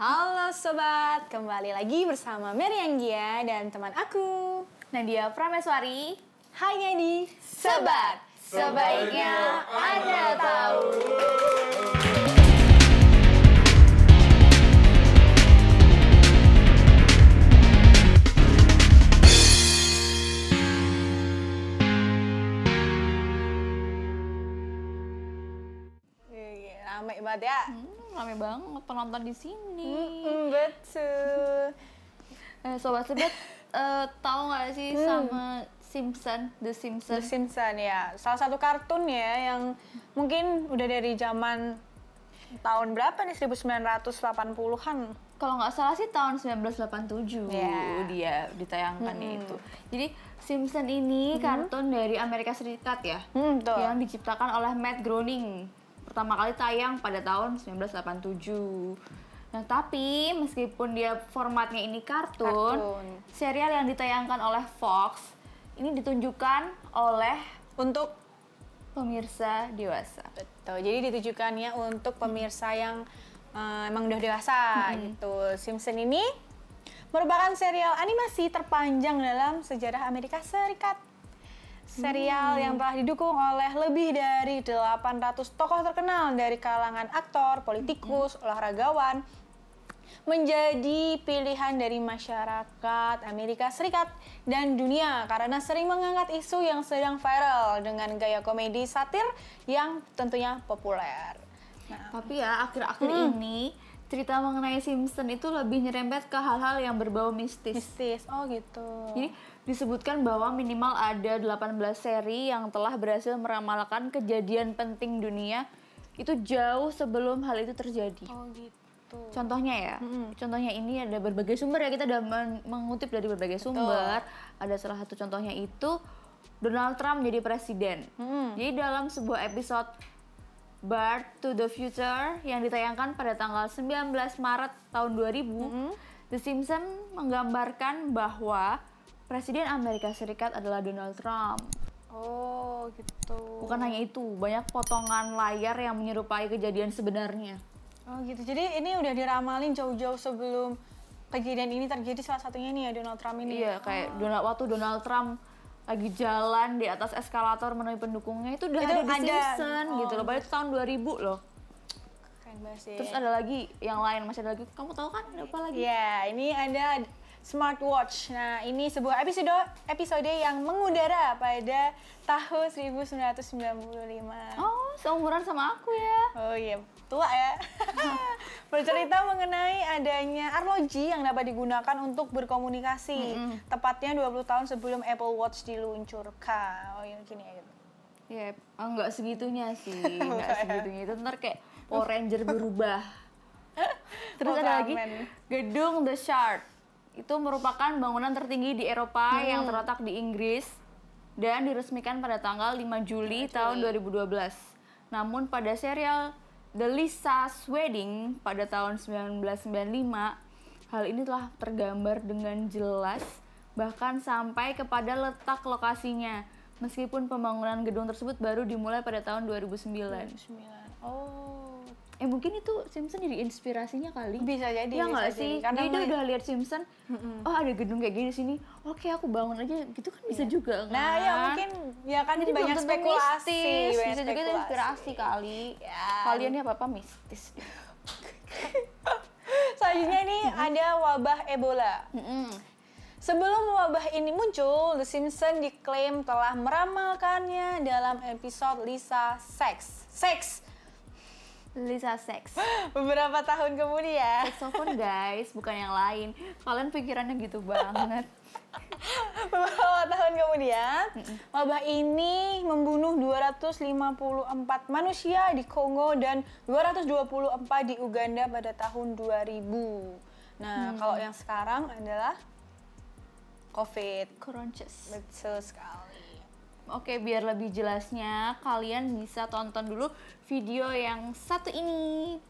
Halo sobat, kembali lagi bersama Mary Anggia dan teman aku Nadia Prameswari. Hai Nadi, sobat. sebaiknya Anda tahu. Ramai banget ya. Hmm rame banget penonton di sini. Mm, betul. eh, sobat-sobat uh, eh, tahu nggak sih hmm. sama Simpson, The Simpson? The Simpson ya, salah satu kartun ya yang mungkin udah dari zaman tahun berapa nih 1980-an? Kalau nggak salah sih tahun 1987 yeah. dia ditayangkan hmm. itu. Jadi Simpson ini hmm. kartun dari Amerika Serikat ya, hmm, yang diciptakan oleh Matt Groening pertama kali tayang pada tahun 1987. Nah, tapi meskipun dia formatnya ini kartun, kartun, serial yang ditayangkan oleh Fox ini ditunjukkan oleh untuk pemirsa dewasa. Betul. Jadi ditujukannya untuk pemirsa yang uh, emang udah dewasa hmm. gitu. Simpson ini merupakan serial animasi terpanjang dalam sejarah Amerika Serikat serial hmm. yang telah didukung oleh lebih dari 800 tokoh terkenal dari kalangan aktor, politikus, hmm. olahragawan menjadi pilihan dari masyarakat Amerika Serikat dan dunia karena sering mengangkat isu yang sedang viral dengan gaya komedi satir yang tentunya populer. Nah, tapi ya akhir-akhir hmm. ini cerita mengenai Simpson itu lebih nyerempet ke hal-hal yang berbau mistis. Mistis, oh gitu. Jadi disebutkan bahwa minimal ada 18 seri yang telah berhasil meramalkan kejadian penting dunia itu jauh sebelum hal itu terjadi. Oh gitu. Contohnya ya, hmm contohnya ini ada berbagai sumber ya kita udah men- mengutip dari berbagai sumber. Betul. Ada salah satu contohnya itu Donald Trump jadi presiden. hmm Jadi dalam sebuah episode Bird to the Future yang ditayangkan pada tanggal 19 Maret tahun 2000, mm -hmm. The Simpsons menggambarkan bahwa Presiden Amerika Serikat adalah Donald Trump. Oh, gitu. Bukan hanya itu, banyak potongan layar yang menyerupai kejadian sebenarnya. Oh, gitu. Jadi ini udah diramalin jauh-jauh sebelum kejadian ini terjadi salah satunya nih ya Donald Trump ini. Iya, kayak oh. Donald waktu Donald Trump lagi jalan di atas eskalator menemui pendukungnya itu udah itu ada, ada di season oh. gitu loh. Padahal itu tahun 2000 loh. Terus ada lagi yang lain masih ada lagi. Kamu tahu kan ada apa lagi? Ya, ini ada smartwatch. Nah, ini sebuah episode episode yang mengudara pada tahun 1995. Oh, seumuran sama aku ya. Oh iya, tua ya. Bercerita mengenai adanya arloji yang dapat digunakan untuk berkomunikasi. Mm -hmm. Tepatnya 20 tahun sebelum Apple Watch diluncurkan. Oh, ini iya, gini ya gitu. Ya, enggak eh, segitunya sih, enggak ya. segitunya. Itu ntar kayak Power Ranger berubah. Terus oh, ada lagi, lagi gedung The Shard itu merupakan bangunan tertinggi di Eropa hmm. yang terletak di Inggris dan diresmikan pada tanggal 5 Juli okay. tahun 2012. Namun pada serial The Lisa's Wedding pada tahun 1995, hal ini telah tergambar dengan jelas bahkan sampai kepada letak lokasinya. Meskipun pembangunan gedung tersebut baru dimulai pada tahun 2009. 2009. Oh eh mungkin itu Simpson jadi inspirasinya kali bisa jadi ya nggak sih jadi. karena dia udah lihat Simpson mm-mm. oh ada gedung kayak gini sini oke aku bangun aja gitu kan bisa yeah. juga enggak nah ya kan? mungkin ya kan jadi banyak spekulasi mistis. banyak bisa spekulasi. juga inspirasi kali yeah. kalian ya apa apa mistis selanjutnya ini mm-hmm. ada wabah Ebola mm-hmm. Sebelum wabah ini muncul, The Simpsons diklaim telah meramalkannya dalam episode Lisa Sex. Sex Lisa Sex. Beberapa tahun kemudian. Saxophone guys, bukan yang lain. Kalian pikirannya gitu banget. Beberapa tahun kemudian, wabah ini membunuh 254 manusia di Kongo dan 224 di Uganda pada tahun 2000. Nah, hmm. kalau yang sekarang adalah COVID. Crunches. Betul sekali. Oke, biar lebih jelasnya kalian bisa tonton dulu video yang satu ini.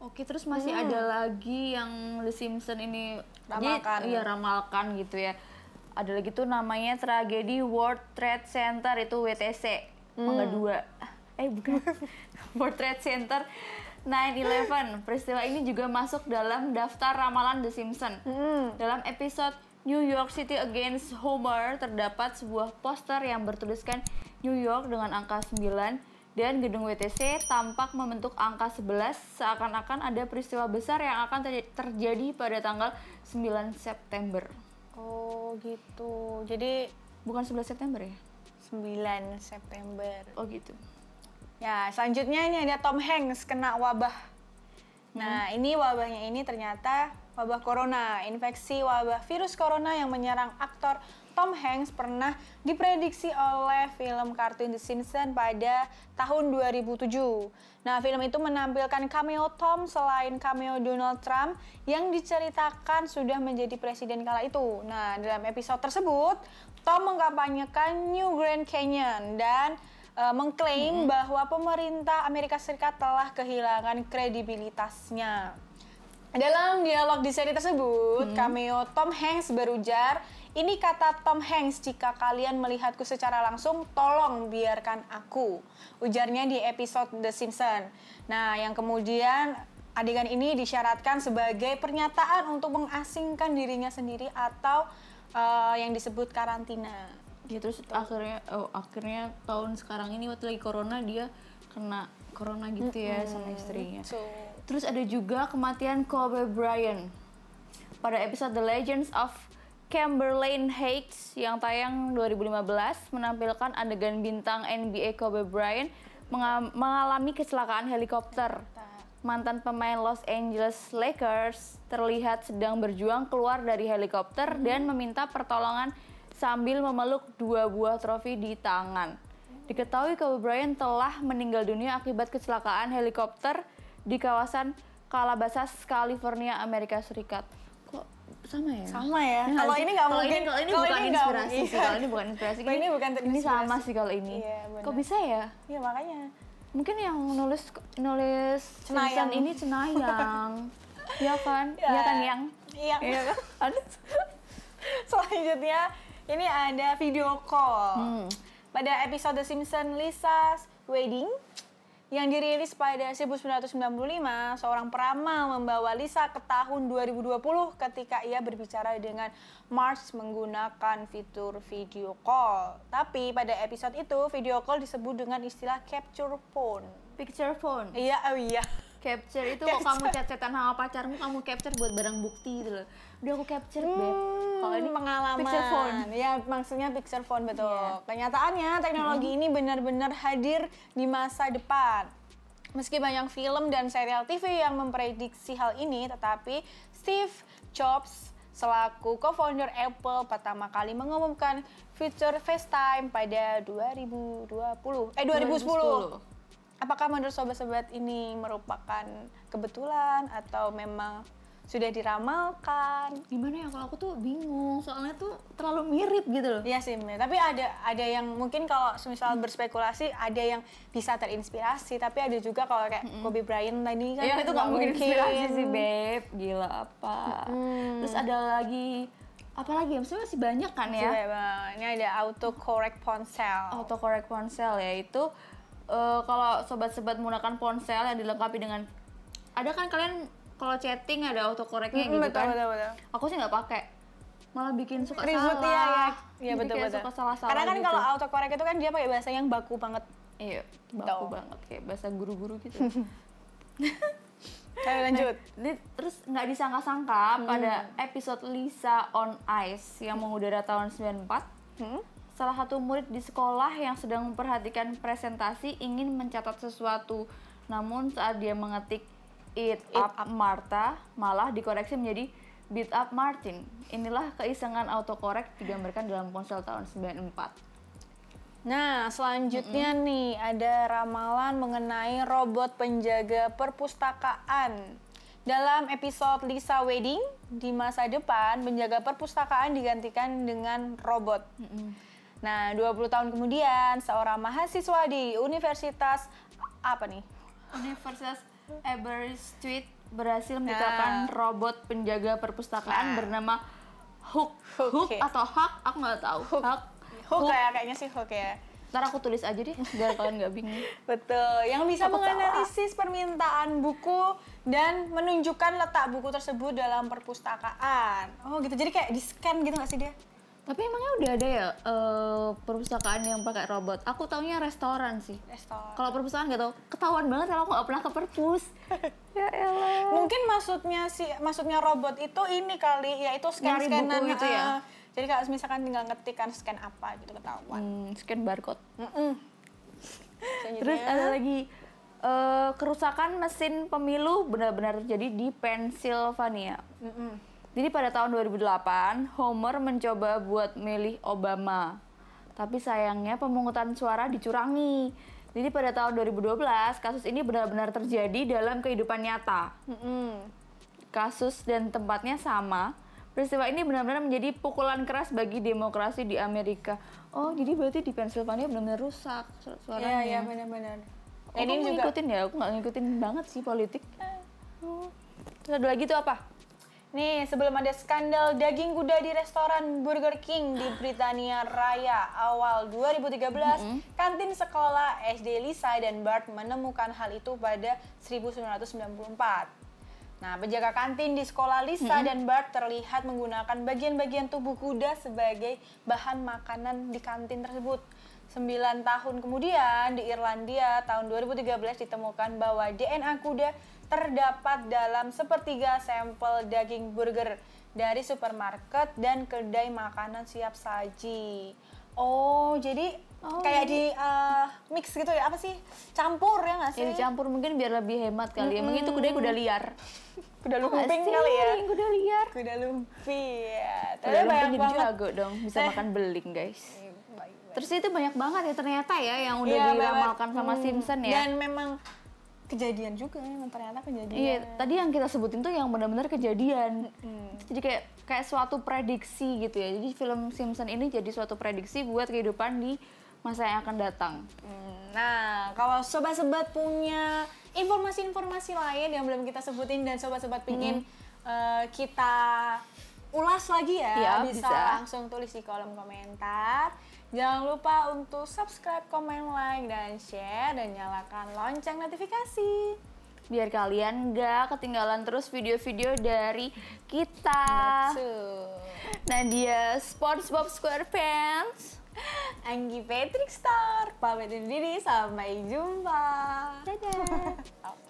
Oke, terus masih hmm. ada lagi yang The Simpsons ini ramalkan. iya, ramalkan gitu ya. Ada lagi tuh namanya tragedi World Trade Center itu WTC. Hmm. Mangga dua. Eh, bukan. World Trade Center 9/11. Peristiwa ini juga masuk dalam daftar ramalan The Simpsons. Hmm. Dalam episode New York City Against Homer terdapat sebuah poster yang bertuliskan New York dengan angka 9 dan gedung WTC tampak membentuk angka 11 seakan-akan ada peristiwa besar yang akan terjadi pada tanggal 9 September. Oh gitu. Jadi bukan 11 September ya? 9 September. Oh gitu. Ya, selanjutnya ini ada Tom Hanks kena wabah. Nah, hmm. ini wabahnya ini ternyata wabah corona, infeksi wabah virus corona yang menyerang aktor Tom Hanks pernah diprediksi oleh film kartun The Simpsons pada tahun 2007. Nah, film itu menampilkan cameo Tom selain cameo Donald Trump yang diceritakan sudah menjadi presiden kala itu. Nah, dalam episode tersebut, Tom mengkampanyekan New Grand Canyon dan uh, mengklaim hmm. bahwa pemerintah Amerika Serikat telah kehilangan kredibilitasnya. Dalam dialog di seri tersebut, hmm. cameo Tom Hanks berujar, ini kata Tom Hanks jika kalian melihatku secara langsung, tolong biarkan aku. Ujarnya di episode The Simpsons. Nah, yang kemudian adegan ini disyaratkan sebagai pernyataan untuk mengasingkan dirinya sendiri atau uh, yang disebut karantina. Ya terus gitu. akhirnya oh, akhirnya tahun sekarang ini waktu lagi corona dia kena corona gitu mm -hmm. ya sama istrinya. So. Terus ada juga kematian Kobe Bryant pada episode The Legends of Camberlain Heights yang tayang 2015 menampilkan adegan bintang NBA Kobe Bryant mengalami kecelakaan helikopter. Mantan pemain Los Angeles Lakers terlihat sedang berjuang keluar dari helikopter dan meminta pertolongan sambil memeluk dua buah trofi di tangan. Diketahui Kobe Bryant telah meninggal dunia akibat kecelakaan helikopter di kawasan Calabasas, California, Amerika Serikat. Kok sama ya? Sama ya. Nah, kalau ini nggak mungkin. Kalau ini, kalau ini bukan ini inspirasi sih. Kalau ini bukan inspirasi. ini, ini bukan Ini sama sih kalau ini. Iya, Kok bisa ya? Iya makanya. Mungkin yang nulis nulis Cenayang. ini Cenayang. Iya kan? Ya. Iya ya kan yang? Iya. Iya kan? Selanjutnya ini ada video call. Hmm. Pada episode Simpson Lisa's Wedding, yang dirilis pada 1995, seorang peramal membawa Lisa ke tahun 2020 ketika ia berbicara dengan Mars menggunakan fitur video call. Tapi pada episode itu, video call disebut dengan istilah capture phone. Picture phone? Iya, oh iya capture itu kalau kamu chat-chatan sama pacarmu kamu capture buat barang bukti gitu loh udah aku capture hmm, beb kalau ini pengalaman picture phone ya maksudnya picture phone betul yeah. kenyataannya teknologi hmm. ini benar-benar hadir di masa depan Meski banyak film dan serial TV yang memprediksi hal ini, tetapi Steve Jobs selaku co-founder Apple pertama kali mengumumkan fitur FaceTime pada 2020 eh 2010. 2010. Apakah menurut sobat-sobat ini merupakan kebetulan atau memang sudah diramalkan? Gimana ya kalau aku tuh bingung soalnya tuh terlalu mirip gitu loh. Iya sih, mirip. tapi ada ada yang mungkin kalau misal hmm. berspekulasi ada yang bisa terinspirasi, tapi ada juga kalau kayak -hmm. Kobe Bryant tadi kan ya, itu nggak mungkin inspirasi sih babe. gila apa. Hmm. Terus ada lagi apalagi ya maksudnya masih banyak kan ya masih ini ada auto correct ponsel auto correct ponsel ya itu uh, kalau sobat-sobat menggunakan ponsel yang dilengkapi dengan ada kan kalian kalau chatting ada autocorrectnya mm, gitu betul, kan? Betul, betul. Aku sih nggak pakai malah bikin suka Ribut salah. Iya, iya. Ya, betul, betul. Suka salah -salah Karena kan gitu. kalau autocorrect itu kan dia pakai bahasa yang baku banget. Iya, gitu. baku Tau. banget kayak bahasa guru-guru gitu. Ayo lanjut. Nah, terus nggak disangka-sangka hmm. pada episode Lisa on Ice yang mengudara tahun 94. Hmm? salah satu murid di sekolah yang sedang memperhatikan presentasi ingin mencatat sesuatu. Namun saat dia mengetik it up, up Martha", malah dikoreksi menjadi "Beat up Martin". Inilah keisengan autocorrect digambarkan dalam ponsel tahun 94. Nah, selanjutnya mm -hmm. nih ada ramalan mengenai robot penjaga perpustakaan. Dalam episode Lisa Wedding di masa depan, penjaga perpustakaan digantikan dengan robot. Mm -hmm. Nah, 20 tahun kemudian seorang mahasiswa di Universitas apa nih? Universitas Aberystwyth berhasil menciptakan nah. robot penjaga perpustakaan nah. bernama Hook. Hook, Hook okay. Ya. atau Hak? Aku nggak tahu. Hook. Hook. Hook, Hook. Kayak, kayaknya sih Hook ya. Ntar aku tulis aja deh, biar kalian nggak bingung. Betul. Yang bisa aku menganalisis tahu. permintaan buku dan menunjukkan letak buku tersebut dalam perpustakaan. Oh gitu. Jadi kayak di scan gitu nggak sih dia? Tapi emangnya udah ada ya uh, perpustakaan yang pakai robot? Aku taunya restoran sih. Restoran. Kalau perpustakaan gitu, ketahuan banget kalau aku nggak pernah ke perpus. ya elah. Mungkin maksudnya sih, maksudnya robot itu ini kali, ya itu scan-scanan gitu ya. Uh, jadi kalau misalkan tinggal ngetik kan scan apa gitu ketahuan. Hmm, scan barcode. Mm -mm. Terus ada lagi uh, kerusakan mesin pemilu benar-benar terjadi di Pennsylvania. Mm -mm jadi pada tahun 2008, Homer mencoba buat milih Obama. Tapi sayangnya pemungutan suara dicurangi. Jadi pada tahun 2012, kasus ini benar-benar terjadi dalam kehidupan nyata. mm hmm Kasus dan tempatnya sama. Peristiwa ini benar-benar menjadi pukulan keras bagi demokrasi di Amerika. Oh, jadi berarti di Pennsylvania benar-benar rusak suaranya. Iya, Ya, benar-benar. Oh, ini ngikutin ya? Aku nggak ngikutin banget sih politik. Eh. Terus ada lagi tuh apa? Nih, sebelum ada skandal daging kuda di restoran Burger King di Britania Raya awal 2013, mm -hmm. kantin sekolah SD Lisa dan Bart menemukan hal itu pada 1994. Nah, penjaga kantin di sekolah Lisa mm -hmm. dan Bart terlihat menggunakan bagian-bagian tubuh kuda sebagai bahan makanan di kantin tersebut. Sembilan tahun kemudian di Irlandia tahun 2013 ditemukan bahwa DNA kuda terdapat dalam sepertiga sampel daging burger dari supermarket dan kedai makanan siap saji. Oh, jadi oh, kayak di uh, mix gitu ya? Apa sih? Campur ya nggak sih? Ya, campur mungkin biar lebih hemat kali. Mm-hmm. Emang itu kuda kuda liar. kuda lumping Asli, kali ya? Kuda liar. Kuda lumping. Ya. Tapi kuda lumping jadi jago dong, bisa makan beling guys. Iya, Terus itu banyak banget ya ternyata ya yang udah ya, diramalkan sama hmm. Simpson ya. Dan memang kejadian juga memang ternyata kejadian iya tadi yang kita sebutin tuh yang benar-benar kejadian hmm. jadi kayak kayak suatu prediksi gitu ya jadi film Simpson ini jadi suatu prediksi buat kehidupan di masa yang akan datang hmm. nah kalau sobat-sobat punya informasi-informasi lain yang belum kita sebutin dan sobat-sobat pingin hmm. uh, kita ulas lagi ya, ya bisa, bisa langsung tulis di kolom komentar Jangan lupa untuk subscribe, komen, like, dan share, dan nyalakan lonceng notifikasi. Biar kalian gak ketinggalan terus video-video dari kita. Nah dia SpongeBob SquarePants. Anggi Patrick Star. Pamit diri, sampai jumpa. Dadah.